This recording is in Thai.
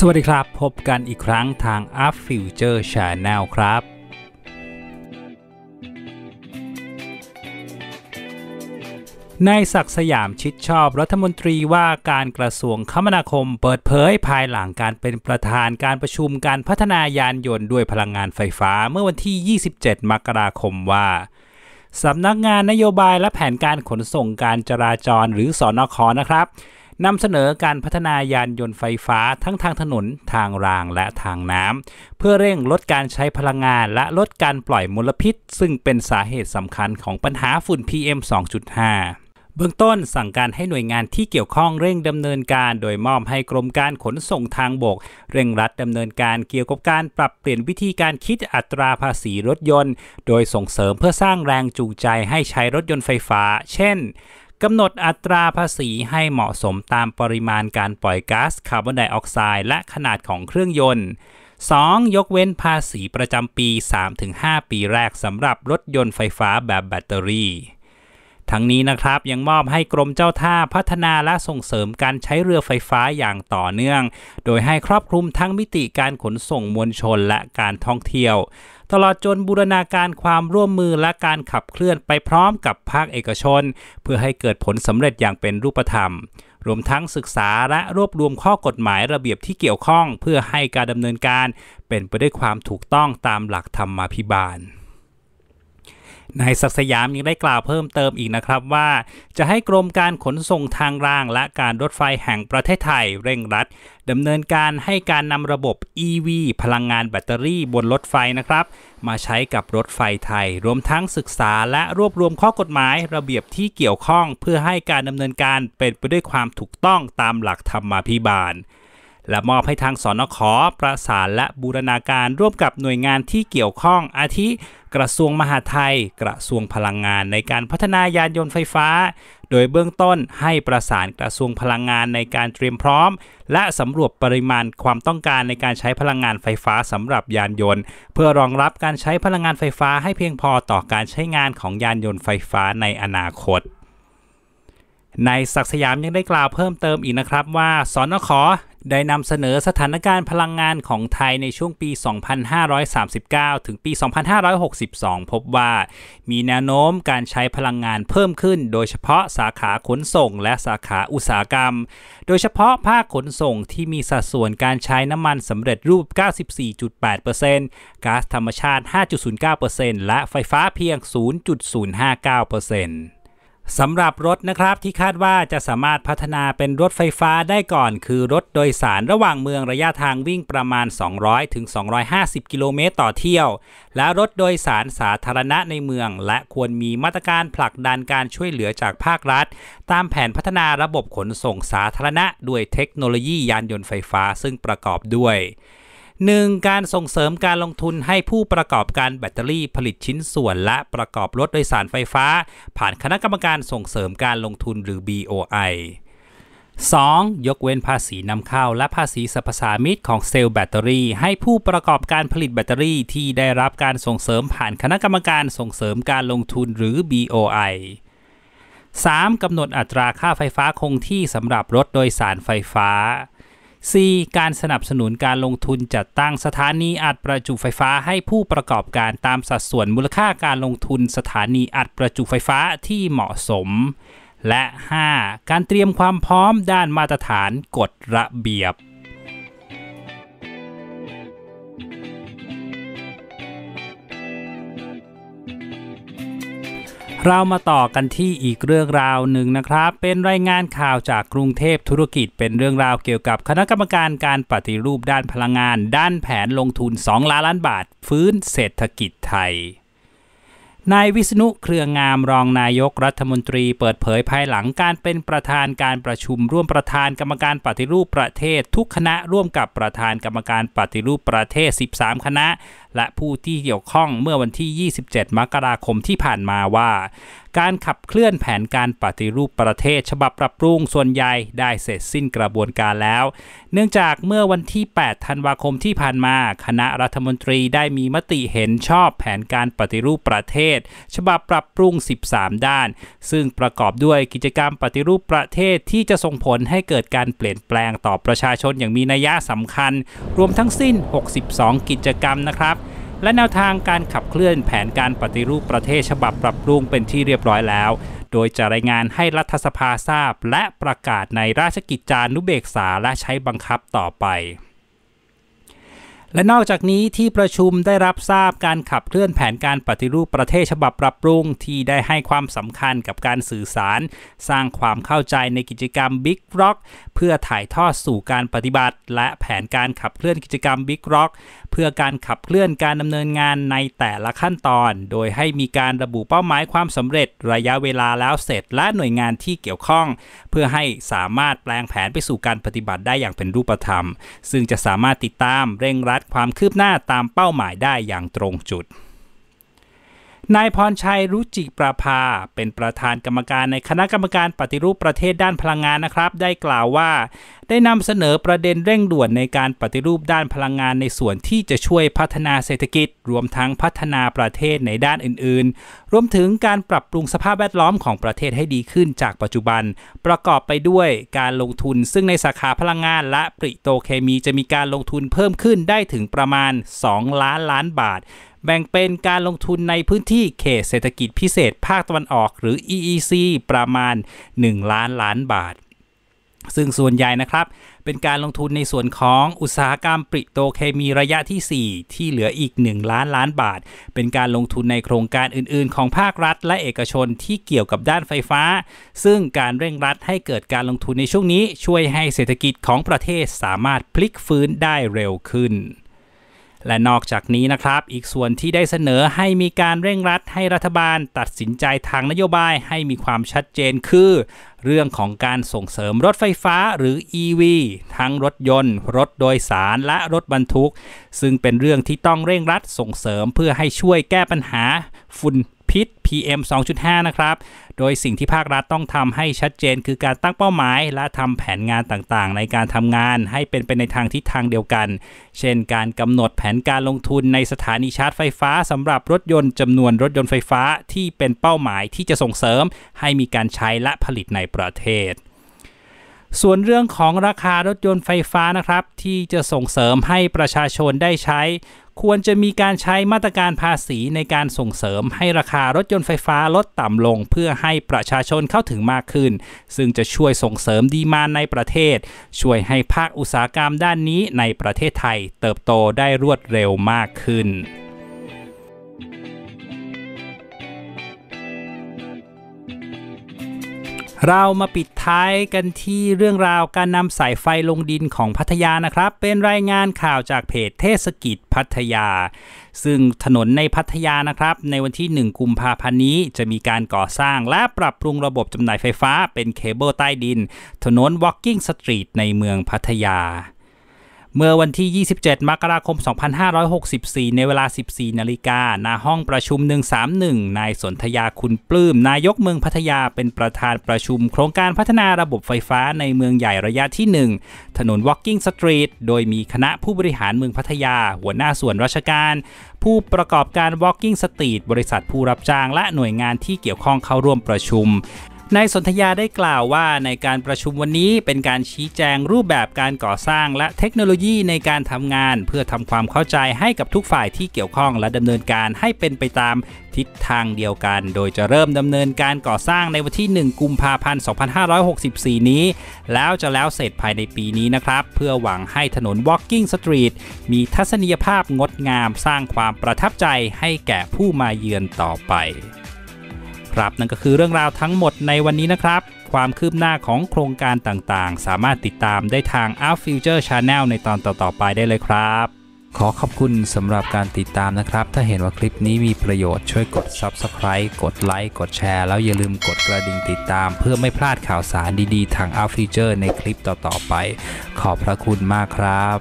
สวัสดีครับ พบกันอีกครั้งทาง Up Future Channel ครับนายศักสยามชิดชอบรัฐมนตรีว่าการกระทรวงคมนาคม เปิดเผยภายหลังการเป็นประธานการประชุมการพัฒนายานยนต์ด้วยพลังงานไฟฟ้าเมื่อวันที่ 27 มกราคมว่าสำนักงานนโยบายและแผนการขนส่งการจราจรหรือสอนอคอนะครับนำเสนอการพัฒนายานยนต์ไฟฟ้าทั้งทางถนนทางรางและทางน้ำเพื่อเร่งลดการใช้พลังงานและลดการปล่อยมลพิษ ซึ่งเป็นสาเหตุสำคัญของปัญหาฝุ่น PM 2.5 เบื้องต้นสั่งการให้หน่วยงานที่เกี่ยวข้องเร่งดำเนินการโดยมอบให้กรมการขนส่งทางบก เร่งรัดดำเนินการเกี่ยวกับการปรับเปลี่ยนวิธีการคิดอัตราภาษีรถยนต์ โดยส่งเสริมเพื่อสร้างแรงจูงใจให้ใช้รถยนต์ไฟฟ้า เช่นกำหนดอัตราภาษีให้เหมาะสมตามปริมาณการปล่อยก๊าซคาร์บอนไดออกไซด์และขนาดของเครื่องยนต์ 2. ยกเว้นภาษีประจำปี 3-5 ปีแรกสำหรับรถยนต์ไฟฟ้าแบบแบตเตอรี่ ทั้งนี้นะครับยังมอบให้กรมเจ้าท่าพัฒนาและส่งเสริมการใช้เรือไฟฟ้าอย่างต่อเนื่อง โดยให้ครอบคลุมทั้งมิติการขนส่งมวลชนและการท่องเที่ยวตลอดจนบูรณาการความร่วมมือและการขับเคลื่อนไปพร้อมกับภาคเอกชน เพื่อให้เกิดผลสำเร็จอย่างเป็นรูปธรรม รวมทั้งศึกษาและรวบรวมข้อกฎหมายระเบียบที่เกี่ยวข้องเพื่อให้การดำเนินการเป็นไปด้วยความถูกต้องตามหลักธรรมาภิบาลนายศักสยามยังได้กล่าวเพิ่มเติมอีกนะครับว่า จะให้กรมการขนส่งทางรางและการรถไฟแห่งประเทศไทยเร่งรัดดำเนินการให้การนำระบบ EV พลังงานแบตเตอรี่บนรถไฟนะครับ มาใช้กับรถไฟไทย รวมทั้งศึกษาและรวบรวมข้อกฎหมายระเบียบที่เกี่ยวข้องเพื่อให้การดำเนินการเป็นไปด้วยความถูกต้องตามหลักธรรมาภิบาล และมอบให้ทางสนขอประสานและบูรณาการ ร่วมกับหน่วยงานที่เกี่ยวข้องอาทิกระทรวงมหาไทยกระทรวงพลังงาน ในการพัฒนายานยนต์ไฟฟ้า โดยเบื้องต้นให้ประสานกระทรวงพลังงานในการเตรียมพร้อม และสำรวจปริมาณความต้องการในการใช้พลังงานไฟฟ้าสำหรับยานยนต์ เพื่อรองรับการใช้พลังงานไฟฟ้าให้เพียงพอต่อการใช้งานของยานยนต์ไฟฟ้าในอนาคตนายศักสยามยังได้กล่าวเพิ่มเติมอีกนะครับว่าสอนขได้นำเสนอสถานการณ์พลังงานของไทยในช่วงปี 2539 ถึงปี 2562 พบว่า มีแนวโน้มการใช้พลังงานเพิ่มขึ้น โดยเฉพาะสาขาขนส่งและสาขาอุตสาหกรรม โดยเฉพาะภาคขนส่งที่มีสัดส่วนการใช้น้ำมันสำเร็จรูป 94.8%ก๊าซธรรมชาติ 5.09%และไฟฟ้าเพียง 0.059%สำหรับรถนะครับที่คาดว่าจะสามารถพัฒนาเป็นรถไฟฟ้าได้ก่อน คือรถโดยสารระหว่างเมืองระยะทางวิ่งประมาณ 200 ถึง 250 กิโลเมตรต่อเที่ยว และรถโดยสารสาธารณะในเมือง และควรมีมาตรการผลักดันการช่วยเหลือจากภาครัฐ ตามแผนพัฒนาระบบขนส่งสาธารณะด้วยเทคโนโลยียานยนต์ไฟฟ้าซึ่งประกอบด้วย 1. การส่งเสริมการลงทุนให้ผู้ประกอบการแบตเตอรี่ผลิตชิ้นส่วน และประกอบรถ โดยสารไฟฟ้า ผ่านคณะกรรมการส่งเสริมการลงทุนหรือ BOI 2. ยกเว้นภาษีนำเข้า และภาษีสรรพสามิตของเซลล์แบตเตอรี่ ให้ผู้ประกอบการผลิตแบตเตอรี่ที่ได้รับการส่งเสริมผ่านคณะกรรมการส่งเสริมการลงทุนหรือ BOI 3. กำหนดอัตราค่าไฟฟ้าคงที่สำหรับรถโดยสารไฟฟ้า C การสนับสนุนการลงทุนจัดตั้งสถานีอัดประจุไฟฟ้าให้ผู้ประกอบการตามสัดส่วนมูลค่าการลงทุนสถานีอัดประจุไฟฟ้าที่เหมาะสม และ 5. การเตรียมความพร้อมด้านมาตรฐานกฎระเบียบเรามาต่อกันที่อีกเรื่องราวหนึ่งนะครับ เป็นรายงานข่าวจากกรุงเทพธุรกิจ เป็นเรื่องราวเกี่ยวกับคณะกรรมการการปฏิรูปด้านพลังงาน ด้านแผนลงทุน 2ล้านล้านบาท ฟื้นเศรษฐกิจไทย นายวิษณุเครืองามรองนายกรัฐมนตรีเปิดเผยภายหลังการเป็นประธานการประชุม ร่วมประธานกรรมการปฏิรูปประเทศทุกคณะร่วมกับประธานกรรมการปฏิรูปประเทศ 13 คณะและผู้ที่เกี่ยวข้องเมื่อวันที่ 27 มกราคมที่ผ่านมาว่า การขับเคลื่อนแผนการปฏิรูปประเทศ ฉบับปรับปรุงส่วนใหญ่ได้เสร็จสิ้นกระบวนการแล้ว เนื่องจากเมื่อวันที่ 8 ธันวาคมที่ผ่านมา คณะรัฐมนตรีได้มีมติเห็นชอบแผนการปฏิรูปประเทศ ฉบับปรับปรุง 13 ด้าน ซึ่งประกอบด้วยกิจกรรมปฏิรูปประเทศที่จะส่งผลให้เกิดการเปลี่ยนแปลงต่อประชาชนอย่างมีนัยยะสำคัญ รวมทั้งสิ้น 62 กิจกรรมนะครับและแนวทางการขับเคลื่อนแผนการปฏิรูปประเทศฉบับปรับปรุงเป็นที่เรียบร้อยแล้ว โดยจะรายงานให้รัฐสภาทราบและประกาศในราชกิจจานุเบกษาและใช้บังคับต่อไปและนอกจากนี้ที่ประชุมได้รับทราบการขับเคลื่อนแผนการปฏิรูปประเทศฉบับปรับปรุงที่ได้ให้ความสำคัญกับการสื่อสาร สร้างความเข้าใจในกิจกรรม Big Rock เพื่อถ่ายทอดสู่การปฏิบัติ และแผนการขับเคลื่อนกิจกรรม Big Rock เพื่อการขับเคลื่อนการดำเนินงานในแต่ละขั้นตอน โดยให้มีการระบุเป้าหมายความสำเร็จระยะเวลาแล้วเสร็จ และหน่วยงานที่เกี่ยวข้อง เพื่อให้สามารถแปลงแผนไปสู่การปฏิบัติได้อย่างเป็นรูปธรรม ซึ่งจะสามารถติดตามเร่งรัดความคืบหน้าตามเป้าหมายได้อย่างตรงจุดนายพรชัยรุจิประภาเป็นประธานกรรมการในคณะกรรมการปฏิรูปประเทศด้านพลังงานนะครับ ได้กล่าวว่า ได้นำเสนอประเด็นเร่งด่วนในการปฏิรูปด้านพลังงานในส่วนที่จะช่วยพัฒนาเศรษฐกิจ รวมทั้งพัฒนาประเทศในด้านอื่นๆ รวมถึงการปรับปรุงสภาพแวดล้อมของประเทศให้ดีขึ้น จากปัจจุบัน ประกอบไปด้วยการลงทุนซึ่งในสาขาพลังงานและปริโตเคมีจะมีการลงทุนเพิ่มขึ้นได้ถึงประมาณ 2 ล้านล้านบาทแบ่งเป็นการลงทุนในพื้นที่เขตเศรษฐกิจพิเศษภาคตะวันออก หรือ EEC ประมาณ 1 ล้านล้านบาท ซึ่งส่วนใหญ่นะครับ เป็นการลงทุนในส่วนของอุตสาหกรรมปริโตเคมีระยะที่ 4 ที่เหลืออีก 1 ล้านล้านบาท เป็นการลงทุนในโครงการอื่น ๆ ของภาครัฐและเอกชนที่เกี่ยวกับด้านไฟฟ้า ซึ่งการเร่งรัดให้เกิดการลงทุนในช่วงนี้ ช่วยให้เศรษฐกิจของประเทศสามารถพลิกฟื้นได้เร็วขึ้นและนอกจากนี้นะครับอีกส่วนที่ได้เสนอให้มีการเร่งรัดให้รัฐบาล ตัดสินใจทางนโยบายให้มีความชัดเจนคือ เรื่องของการส่งเสริมรถไฟฟ้าหรือ EV ทั้งรถยนต์ รถโดยสารและรถบรรทุก ซึ่งเป็นเรื่องที่ต้องเร่งรัดส่งเสริมเพื่อให้ช่วยแก้ปัญหาฝุ่นพิษ PM 2.5นะครับ โดยสิ่งที่ภาครัฐต้องทำให้ชัดเจน คือการตั้งเป้าหมาย และทำแผนงานต่างๆ ในการทำงานให้เป็นไปนในทางทิศทางเดียวกัน เช่น การกำหนดแผนการลงทุนในสถานีชาร์จไฟฟ้าสำหรับรถยนต์จำนวนรถยนต์ไฟฟ้าที่เป็นเป้าหมายที่จะส่งเสริมให้มีการใช้และผลิตในประเทศ ส่วนเรื่องของราคารถยนต์ไฟฟ้านะครับที่จะส่งเสริมให้ประชาชนได้ใช้ควรจะมีการใช้มาตรการภาษีในการส่งเสริมให้ราคารถยนต์ไฟฟ้าลดต่ำลงเพื่อให้ประชาชนเข้าถึงมากขึ้น ซึ่งจะช่วยส่งเสริมดีมานในประเทศ ช่วยให้ภาคอุตสาหกรรมด้านนี้ในประเทศไทยเติบโตได้รวดเร็วมากขึ้นเรามาปิดท้ายกันที่เรื่องราวการนำสายไฟลงดินของพัทยานะครับ เป็นรายงานข่าวจากเพจเทศกิจพัทยา ซึ่งถนนในพัทยานะครับ ในวันที่ 1 กุมภาพันธ์นี้ จะมีการก่อสร้างและปรับปรุงระบบจำหน่ายไฟฟ้า เป็นเคเบิลใต้ดิน ถนน Walking Street ในเมืองพัทยาเมื่อวันที่ 27 มกราคม 2564 ในเวลา 14นาฬิกาณห้องประชุม 131นายสนธยาคุณปลื้ม นายกเมืองพัทยาเป็นประธานประชุมโครงการพัฒนาระบบไฟฟ้าในเมืองใหญ่ระยะที่ 1 ถนน Walking Street โดยมีคณะผู้บริหารเมืองพัทยาหัวหน้าส่วนราชการ ผู้ประกอบการ Walking Street บริษัทผู้รับจ้าง และหน่วยงานที่เกี่ยวข้องเข้าร่วมประชุมนายสนธยาได้กล่าวว่าในการประชุมวันนี้เป็นการชี้แจงรูปแบบการก่อสร้างและเทคโนโลยีในการทำงานเพื่อทำความเข้าใจให้กับทุกฝ่ายที่เกี่ยวข้องและดำเนินการให้เป็นไปตามทิศทางเดียวกันโดยจะเริ่มดำเนินการก่อสร้างในวันที่ 1 กุมภาพันธ์ 2564 นี้ แล้วจะแล้วเสร็จภายในปีนี้นะครับเพื่อหวังให้ถนน Walking Street มีทัศนียภาพงดงามสร้างความประทับใจให้แก่ผู้มาเยือนต่อไปครับนั่นก็คือเรื่องราวทั้งหมดในวันนี้นะครับ ความคืบหน้าของโครงการต่างๆ สามารถติดตามได้ทาง Art Future Channel ในตอนต่อๆไปได้เลยครับ ขอขอบคุณสำหรับการติดตามนะครับ ถ้าเห็นว่าคลิปนี้มีประโยชน์ช่วยกด Subscribe กดไลค์กดแชร์แล้วอย่าลืมกดกระดิ่งติดตาม เพื่อไม่พลาดข่าวสารดีๆ ทาง Out Future ในคลิปต่อๆไป ขอบพระคุณมากครับ